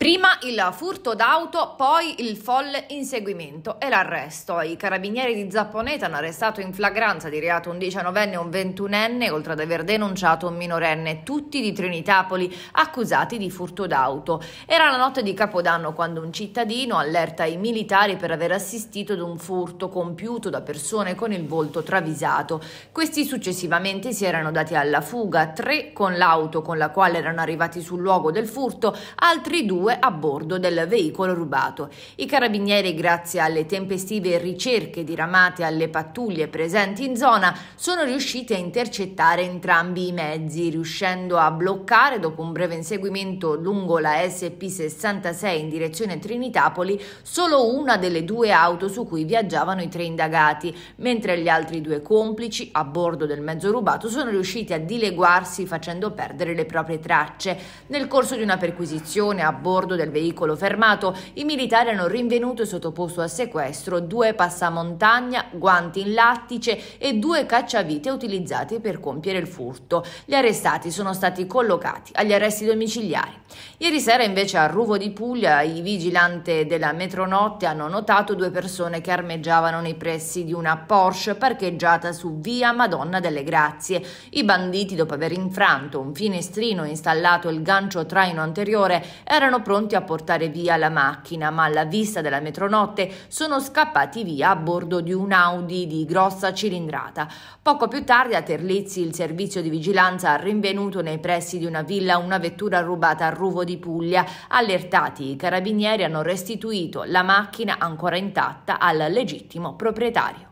Prima il furto d'auto, poi il folle inseguimento e l'arresto. I carabinieri di Zapponeta hanno arrestato in flagranza di reato un 19enne e un 21enne, oltre ad aver denunciato un minorenne, tutti di Trinitapoli, accusati di furto d'auto. Era la notte di Capodanno quando un cittadino allerta i militari per aver assistito ad un furto compiuto da persone con il volto travisato. Questi successivamente si erano dati alla fuga, tre con l'auto con la quale erano arrivati sul luogo del furto, altri due due a bordo del veicolo rubato. I carabinieri, grazie alle tempestive ricerche diramate alle pattuglie presenti in zona, sono riusciti a intercettare entrambi i mezzi, riuscendo a bloccare, dopo un breve inseguimento lungo la SP66 in direzione Trinitapoli, solo una delle due auto su cui viaggiavano i tre indagati, mentre gli altri due complici, a bordo del mezzo rubato, sono riusciti a dileguarsi facendo perdere le proprie tracce. Nel corso di una perquisizione a bordo bordo del veicolo fermato, i militari hanno rinvenuto e sottoposto a sequestro due passamontagna, guanti in lattice e due cacciavite utilizzati per compiere il furto. Gli arrestati sono stati collocati agli arresti domiciliari. Ieri sera invece a Ruvo di Puglia i vigilanti della metronotte hanno notato due persone che armeggiavano nei pressi di una Porsche parcheggiata su via Madonna delle Grazie. I banditi, dopo aver infranto un finestrino e installato il gancio traino anteriore, erano pronti pronti a portare via la macchina, ma alla vista della metronotte sono scappati via a bordo di un Audi di grossa cilindrata. Poco più tardi a Terlizzi il servizio di vigilanza ha rinvenuto nei pressi di una villa una vettura rubata a Ruvo di Puglia. Allertati i carabinieri hanno restituito la macchina ancora intatta al legittimo proprietario.